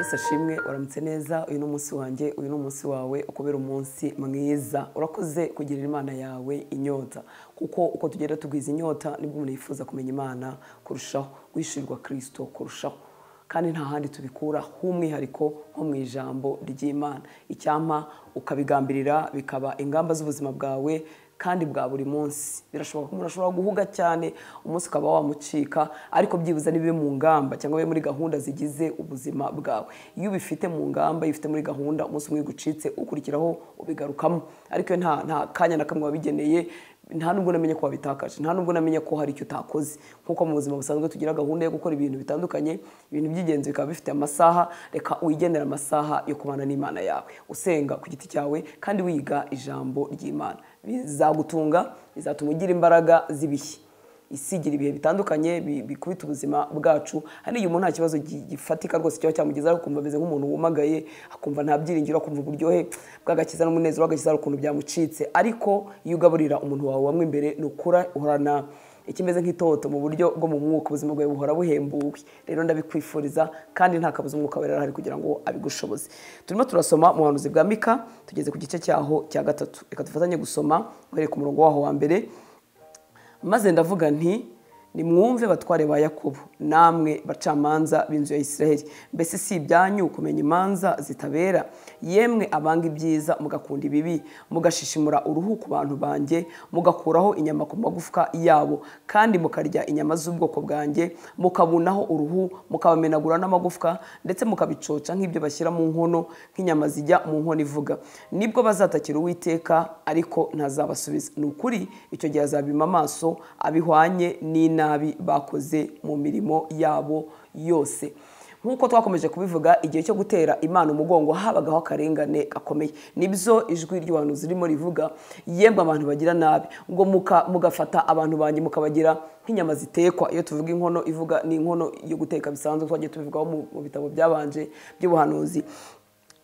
yesi ashimwe uramutse neza uyu ni umunsi wanjye uyu ni umunsi wawe ukubera umunsi mwiza urakoze kugirira imana yawe inyota kuko uko tugenda tugwiza inyota nibwo umuntu yifuza kumenya imana kurushaho wishyirwa kirisito kurushaho kandi nta handi tubikura h'umwihariko nko mu ijambo ry'imana icyampa ukabigambirira bikaba ingamba z'ubuzima bwawe kandi bwa buri munsi birashoboka ko umuntu ashobora guhuga cyane umunsi ukaba wamucika ariko byibuza nibibe mu ngamba cyangwa bibe muri gahunda zigize ubuzima bwawe iyo ubifite mu ngamba iyo ubifite muri gahunda umunsi umwe gucitse ukurikiraho ubigarukamo ariko nta kanya na kamwe wabigeneye nta nubwo namenye ko wabitakaje nta nubwo namenye ko hari icyo utakoze nk'uko mu buzima busanzwe tugira gahunda yo gukora ibintu bitandukanye ibintu by'ingenzi bikaba bifite amasaha reka wigendera amasaha yo kubana n'imana yawe usenga ku giti cyawe kandi wiga ijambo ry'imana bizagutunga bizatuma ugira imbaraga z'ibishyi isi igira ibihe bitandukanye bikubita ubuzima bwacu hari igihe umuntu nta kibazo gifatika rwose kiba cyamugezaho ukumva ameze nk'umuntu wumagaye akumva nta byiringiro akumva uburyohe bw'agakiza n'umunezero w'agakiza ukuntu byamucitse ariko iyo ugaburira umuntu wawe wamwe imbere ni ukura uhorana ikimeze nk'itoto mu buryo bwo mu mwuka ubuzima bwawe buhora buhembuwe rero ndabikwifuriza kandi nta kabuza umwuka wawe arahari kugira ngo abigushoboze turimo turasoma muhanuzi bwa mika tugeze ku gice cyaho cya gatatu reka dufatanye gusoma guhereka umurongo waho wa mbere maze ndavuga nti nimwumve batware ba yakobo namwe bacamanza b'inzu ya israheli mbese si ibyanyu kumenya imanza zitabera yemwe abanga ibyiza mugakunda ibibi mugashishimura uruhu ku bantu banjye mugakuraho inyama ku magufwa yabo kandi mukarya inyama z'ubwoko bwanjye mukabunaho uruhu mukabamenagura n'amagufwa ndetse mukabicoca nk'ibyo bashyira mu nkono nk'inyama zijya mu nkono ivuga nibwo bazatakira uwiteka ariko ntazabasubiza ni ukuri icyo gihe azabima amaso abihwanye n'inama n'inabi bakoze mu mirimo yabo yose nk'uko twakomeje kubivuga igihe cyo gutera imana umugongo habagaho akarengane gakomeye nibyo ijwi ry'abantu zirimo rivuga yemba abantu bagira nabi ngo mugafata abantu banjye mukabagira nk'inyama zitekwa iyo tuvuga inkono ivuga ni inkono yo guteka bisanzwe twagiye tubivugaho mu bitabo byabanje by'ubuhanuzi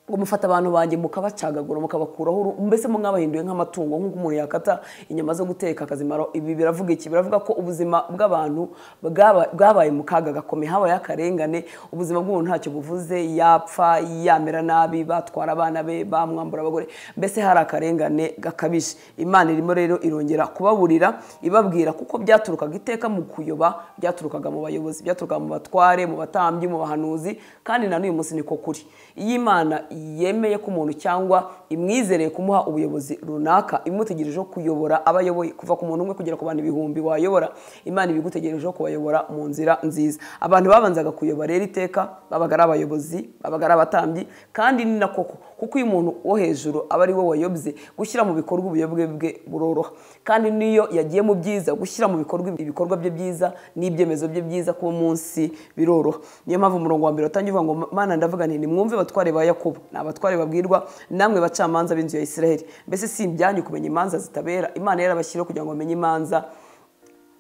ngo mufata abantu banjye mukabacagagura mukabakuraho mbese mu mwabahinduye nk'amatungo nk'uko umuntu yakata inyama zo guteka akazimara ibi biravuga iki biravuga ko ubuzima bw'abantu bwabaye mu kaga gakomeye habaye akarengane ubuzima bw'umuntu ntacyo buvuze yapfa yamera nabi batwara abana be bamwambura abagore mbese hari akarengane gakabije imana irimo rero irongera kubaburira ibabwira kuko byaturukaga iteka mu kuyoba byaturukaga mu bayobozi byaturukaga mu batware mu batambyi mu bahanuzi kandi na n'uyu munsi niko kuri iyi mana yemeye ko umuntu cyangwa imwizereye kumuha ubuyobozi runaka imutegereje kuyobora aba kuva ku muntu umwe kugera ku bantu ibihumbi wayobora imana ibigutegereje kubayobora mu nzira nziza abantu babanzaga kuyobora rero iteka babaga ari abayobozi babaga ari abatambyi kandi ni na koko kuko iyo umuntu wo hejuru aba ari we wayobye gushyira mu bikorwa ubuyobwe bwe buroroha kandi n'iyo yagiye mu byiza gushyira mu bikorwa ibikorwa bye byiza n'ibyemezo bye byiza ku munsi biroroha niyo mpamvu umurongo wa mbere watangiye uvuga ngo mana ndavuga ni nimwumve batware ba yakubu ni abatware babwirwa namwe bacamanza b'inzu ya israheli mbese si ibyanyu kumenya imanza zitabera imana yarabashyiriyeho kugira ngo bamenye imanza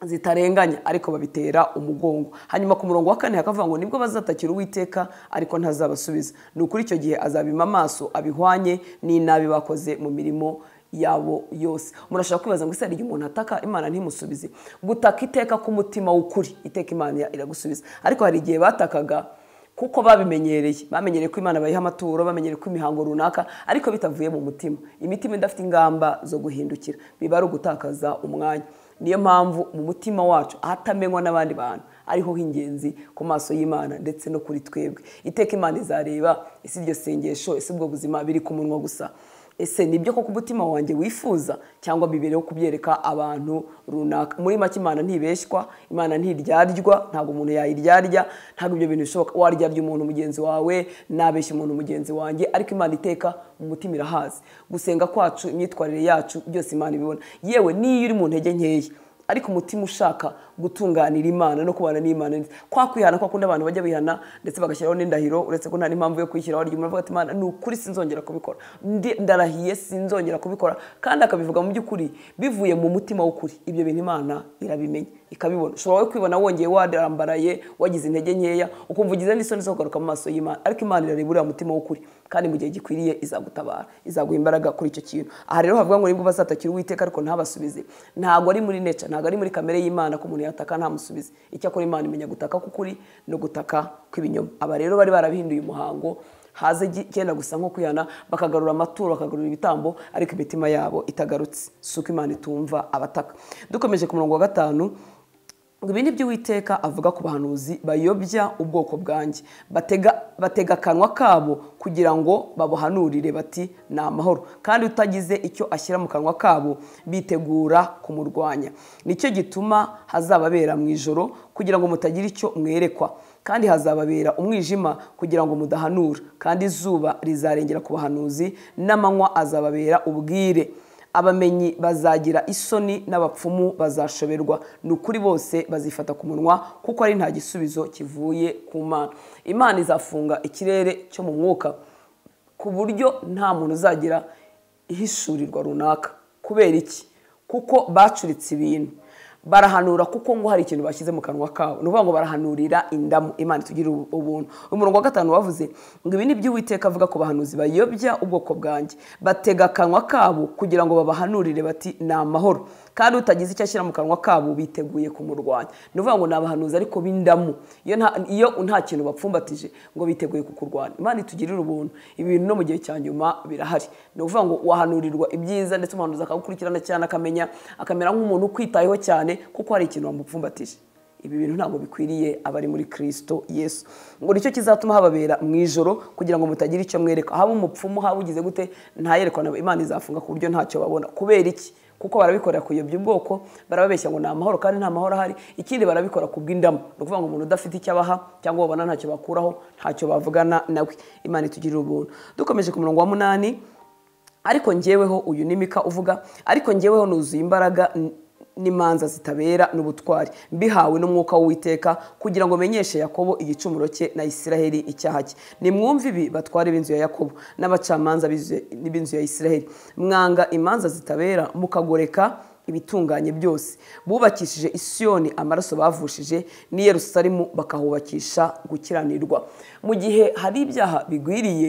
zitarenganya ariko babitera umugongo hanyuma ku murongo wa kane hakavuga ngo nibwo bazatakira uwiteka ariko ntazabasubiza ni ukuri icyo gihe azabima amaso abihwanye n'inabi bakoze mu mirimo yabo yose murashaka kwibaza ngo ese hari umuntu ataka imana ntimusubize gutaka iteka k'umutima w'ukuri iteka imana iragusubiza ariko hari igihe batakaga kuko babimenyereye bamenyereye ko imana bayiha amaturo bamenyereye ko imihango runaka ariko bitavuye mu mutima imitima idafite ingamba zo guhindukira biba ari ugutakaza umwanya niyo mpamvu mu mutima wacu ahatamenywa n'abandi bantu ariho h'ingenzi ku maso y'imana ndetse no kuri twebwe iteka imana izareba isi iryo sengesho ese ubwo buzima biri ku munwa gusa ese nibyo koko umutima wanjye wifuza cyangwa bibereho kubyereka abantu runaka muri make imana ntibeshywa imana ntiryarya, ntabwo umuntu yayiryarya ntabwo ibyo bintu bishoboka waryarya umuntu mugenzi wawe nabeshya umuntu mugenzi wanjye ariko imana iteka mu mutima irahazi gusenga kwacu imyitwarire yacu byose imana ibibona yewe niyo uri mu ntege nkeya ariko umutima ushaka gutunganira imana no kubana n'imana kwa kwihana kwa kundi abantu bajya bihana ndetse bagashyiraho n'indahiro uretse ko nta n'impamvu yo kwishyiraho igihe umuntu avuga ati imana ni ukuri sinzongera kubikora ndarahiye sinzongera kubikora kandi akabivuga mu by'ukuri bivuye mu mutima w'ukuri ibyo bintu imana irabimenya ikabibona ushobora we kwibona wongeye warambaraye wagize intege nkeya ukumva ugize n'isoni zo kugaruka mu maso y'imana ariko imana irareba uriya mutima w'ukuri kandi mu gihe gikwiriye izagutabara izaguha imbaraga kuri icyo kintu aha rero havuga ngo nibwo bazatakira uwiteka ariko ntabasubize ntabwo ari muri neca ntabwo ari muri kamere y'imana ku muntu yataka ntamusubize icyakora imana imenya gutaka k'ukuri no gutaka kw'ibinyoma aba rero bari barabihinduye umuhango haze icyenda gusa nko kwihana bakagarura amaturo bakagarura ibitambo ariko imitima yabo itagarutse si uko imana itumva abataka dukomeje ku murongo wa gatanu ibi ni byo uwiteka avuga ku bahanuzi bayobya ubwoko bwanjye batega akanwa kabo kugira ngo babuhanurire bati ni amahoro kandi utagize icyo ashyira mu kanwa kabo bitegura kumurwanya nicyo gituma hazababera mu ijoro kugira ngo mutagira icyo mwerekwa kandi hazababera umwijima kugira ngo mudahanura kandi izuba rizarengera ku bahanuzi n'amanywa azababera ubwire abamenyi bazagira isoni n'abapfumu bazashoberwa ni ukuri bose bazifata ku munwa kuko ari nta gisubizo kivuye ku mana imana izafunga ikirere cyo mu mwuka ku buryo nta muntu uzagira ihishurirwa runaka kubera iki kuko bacuritse ibintu barahanura kuko ngo hari ikintu bashyize mu kanwa kawe ni ukuvuga ngo barahanurira indamu imana itugirire ubuntu umurongo wa gatanu wavuze. ngo ibi ni iby'uwiteka avuga ku bahanuzi bayobya ubwoko bwanjye batega akanwa kabo kugira ngo babahanurire bati ni amahoro kandi utagize icyo ashyira mu kanwa kabo biteguye kumurwanya ni ukuvuga ngo ni abahanuzi ariko b'indamu iyo nta kintu bapfumbatije ngo biteguye kukurwanya imana itugirire ubuntu ibintu no mu gihe cya nyuma birahari ni ukuvuga ngo wahanurirwa ibyiza ndetse umuhanuzi akagukurikirana cyane akamenya akamera nk'umuntu ukwitayeho cyane kuko hari ikintu wamupfumbatije ibi bintu ntabwo bikwiriye abari muri kirisito yesu ngo nicyo kizatuma hababera mu ijoro kugira ngo mutagira icyo mwereka haba umupfumu haba ugize gute ntayerekana imana izafunga ku buryo ntacyo babona kubera iki kuko barabikorera kuyobya ubwoko barababeshya ngo ni amahoro kandi nta mahoro ahari ikindi barabikora ku bw'indamu ni ukuvuga ngo umuntu udafite icyo abaha cyangwa babona ntacyo bakuraho ntacyo bavugana nawe imana itugirira ubuntu dukomeje ku murongo wa munani ariko ngeweho uyu nimika uvuga ariko ngeweho nuzuye imbaraga n'imanza zitabera n'ubutwari mbihawe n'umwuka w'uwiteka kugira ngo menyeshe yakobo igicumuro cye na isiraheli icyaha cye nimwumve ibi batware b'inzu ya yakobo n'abacamanza b'inzu ya isiraheli mwanga imanza zitabera mukagoreka ibitunganye byose bubakishije isiyoni amaraso bavushije n'i Yerusalemu bakahubakisha gukiranirwa mu gihe hari ibyaha bigwiriye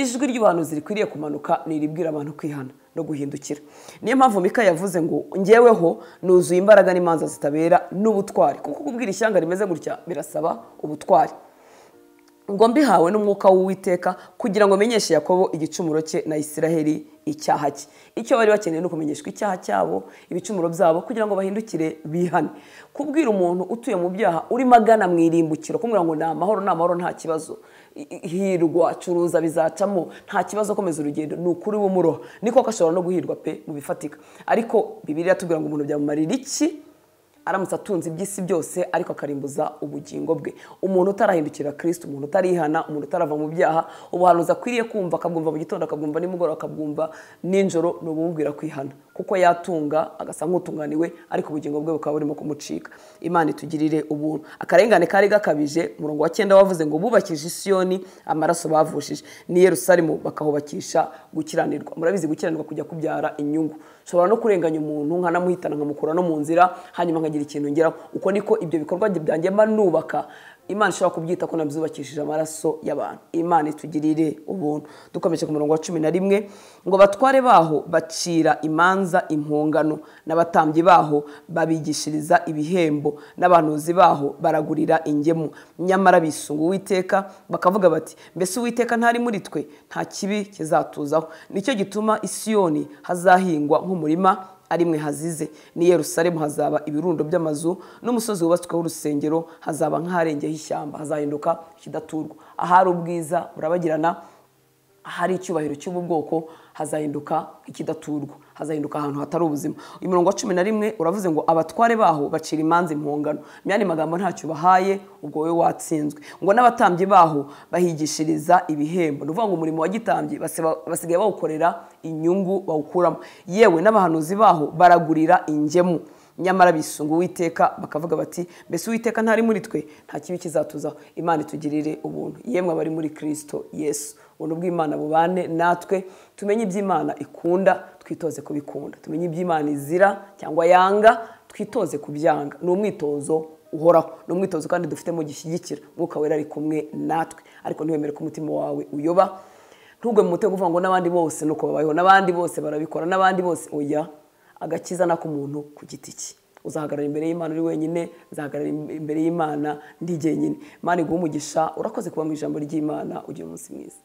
ijwi ry'abantu zirikwiriye kumanuka ntiribwira abantu kwihana no guhindukira niyo mpamvu mika yavuze ngo ngeweho nuzuye imbaraga n'imanza zitabera n'ubutwari kuko kubwira ishyanga rimeze gutya birasaba ubutwari ngo mbihawe n'umwuka w'uwiteka kugira ngo menyeshe yakobo igicumuro cye na isiraheli icyaha cye icyo bari bakeneye ni ukumenyeshwa icyaha cyabo ibicumuro byabo kugira ngo bahindukire bihane kubwira umuntu utuye mu byaha uri magana mu irimbukiro kumubwira ngo ni amahoro ni amahoro nta kibazo hirwa curuza bizacamo nta kibazo akomeza urugendo ni ukuri w'umuroha niko ko ashobora no guhirwa pe mu bifatika ariko bibiri yatubwira ngo umuntu byamumarira iki aramutse atunze iby'isi byose ariko akarimbuza ubugingo bwe umuntu utarahindukira kirisiti umuntu utarihana umuntu utarava mu byaha ubuhanuzi akwiriye kumva akabwumva mu gitondo akabwumva nimugoroba akabwumva nijoro ni ubumubwira kwihana kuko yatunga agasa nk'utunganiwe ariko ubugingo bwe bukaba burimo kumucika imana itugirire ubuntu akarengane kari gakabije umurongo wa cyenda wavuze ngo bubakije isiyoni amaraso bavushije ni Yerusalemu bakahubakisha gukiranirwa murabizi gukiranirwa kujya kubyara inyungu ushobora no kurenganya umuntu nkanamuhitana nkamukura no mu nzira hanyuma nkagira ikintu ngeraho uko niko ibyo bikorwa byanjye mba nubaka imana ishobora kubyita ko nabyubakishije amaraso y'abantu imana itugirire ubuntu dukomeje ku murongo wa cumi na rimwe ngo batware baho bacira imanza impungano n'abatambyi baho babigishiriza ibihembo n'abanuzi baho baragurira ingemu nyamara bisunga uwiteka bakavuga bati mbese uwiteka ntari muri twe nta kibi kizatuzaho nicyo gituma isiyoni hazahingwa nk'umurima ari mwe hazize n'i Yerusalemu hazaba ibirundo by'amazu n'umusozi wubatsweho urusengero hazaba nk'aharengeho ishyamba hazahinduka ikidaturwa ahari ubwiza burabagirana hari icyubahiro cy'ubu bwoko hazahinduka ikidaturwa hazahinduka ahantu hatari ubuzima uyu murongo wa cumi na rimwe uravuze ngo abatware baho bacira imanza impongano myanya magambo ntacyo bahaye ubwo wowe watsinzwe ngo n'abatambyi baho bahigishiriza ibihembo ni ngo umurimo wa gitambyi basigaye bawukorera inyungu bawukuramo yewe n'abahanuzi baho baragurira ingemu nyamara bisunga uwiteka bakavuga bati mbese uwiteka ntari muri twe nta kibi kizatuzaho imana itugirire ubuntu yemwe abari muri kirisito yesu ubuntu bw'imana bubane natwe tumenye iby'imana ikunda twitoze kubikunda tumenye iby'imana izira cyangwa yanga twitoze kubyanga ni umwitozo uhoraho ni umwitozo kandi dufitemo gishyigikira mwuka wera ari kumwe natwe ariko ntiwemere ko umutima wawe uyoba ntugwe mu mutego uvuga ngo n'abandi bose nuko babayeho n'abandi bose barabikora n'abandi bose oya agakiza nako ku giti cye uzahagarara imbere y'imana uri wenyine uzahagarara imbere y'imana ndi jyenyine imana guha umugisha urakoze kuba mu ijambo ry'imana ugira umunsi mwiza